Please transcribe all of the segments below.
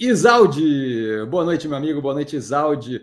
Isaldi, boa noite, meu amigo, boa noite, Isaldi.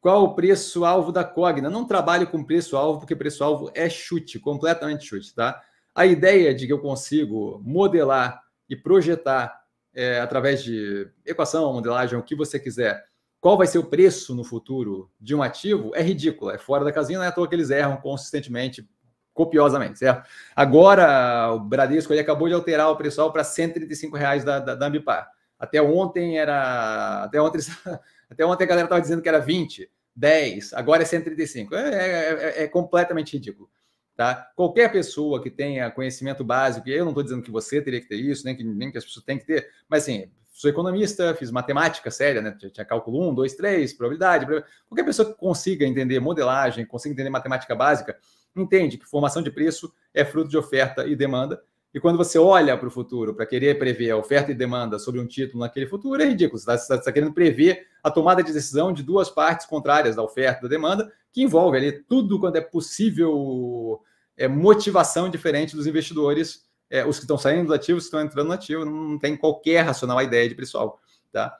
Qual o preço-alvo da Cogna? Não trabalho com preço-alvo, porque preço-alvo é chute, completamente chute, tá? A ideia de que eu consigo modelar e projetar é, através de equação, modelagem, o que você quiser, qual vai ser o preço no futuro de um ativo, é ridícula, é fora da casinha, não é à toa que eles erram consistentemente, copiosamente, certo? Agora, o Bradesco ele acabou de alterar o preço alvo para R$ 135 reais da, da, da Ambipar. Até ontem era. Até ontem, até ontem a galera estava dizendo que era 20, 10, agora é 135. É, é, é, é completamente ridículo. Tá? Qualquer pessoa que tenha conhecimento básico, e eu não estou dizendo que você teria que ter isso, nem que, nem que as pessoas têm que ter, mas assim, sou economista, fiz matemática séria, né? Tinha cálculo 1, 2, 3, probabilidade. Qualquer pessoa que consiga entender modelagem, consiga entender matemática básica, entende que formação de preço é fruto de oferta e demanda e quando você olha para o futuro para querer prever a oferta e demanda sobre um título naquele futuro, é ridículo. Você está tá, tá querendo prever a tomada de decisão de duas partes contrárias da oferta e da demanda, que envolve ali tudo quando é possível é, motivação diferente dos investidores, é, os que estão saindo do ativo, os que estão entrando no ativo, não tem qualquer racional ideia de preço-alvo. Tá?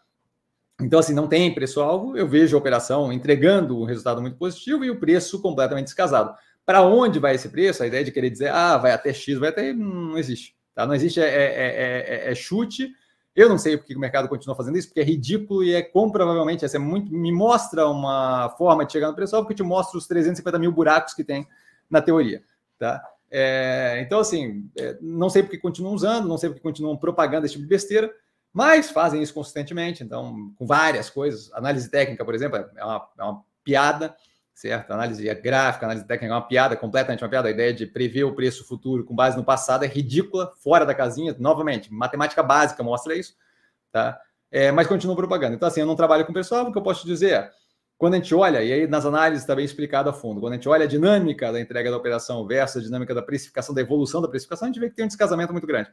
Então, assim, não tem preço-alvo, eu vejo a operação entregando um resultado muito positivo e o preço completamente descasado. Para onde vai esse preço? A ideia de querer dizer, ah, vai até X, vai até. Não existe. Tá? Não existe, é, é, é, é chute. Eu não sei porque o mercado continua fazendo isso, porque é ridículo e é comprovavelmente, essa é muito, me mostra uma forma de chegar no preço, só porque te mostra os 350 mil buracos que tem na teoria. Tá? É, então, assim, é, não sei porque continuam usando, não sei porque continuam propagando esse tipo de besteira, mas fazem isso consistentemente, então, com várias coisas. Análise técnica, por exemplo, é uma, é uma piada certo? Análise gráfica, análise técnica, é uma piada, completamente uma piada. A ideia de prever o preço futuro com base no passado é ridícula, fora da casinha. Novamente, matemática básica mostra isso, tá? É, mas continua propagando. Então, assim, eu não trabalho com pessoal, o que eu posso dizer? Quando a gente olha, e aí nas análises está bem explicado a fundo, quando a gente olha a dinâmica da entrega da operação versus a dinâmica da precificação, da evolução da precificação, a gente vê que tem um descasamento muito grande.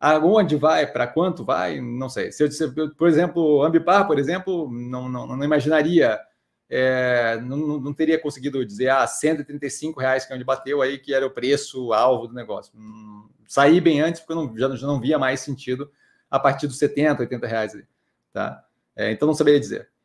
Aonde vai, para quanto vai, não sei. Se eu disser, por exemplo, Ambipar, por exemplo, não, não, não imaginaria é, não, não, teria conseguido dizer, ah, 135 reais que é onde bateu aí, que era o preço alvo do negócio. Hum, saí bem antes, porque eu não, já, já, não via mais sentido a partir dos 70, 80 reais ali, tá? É, então, não saberia dizer.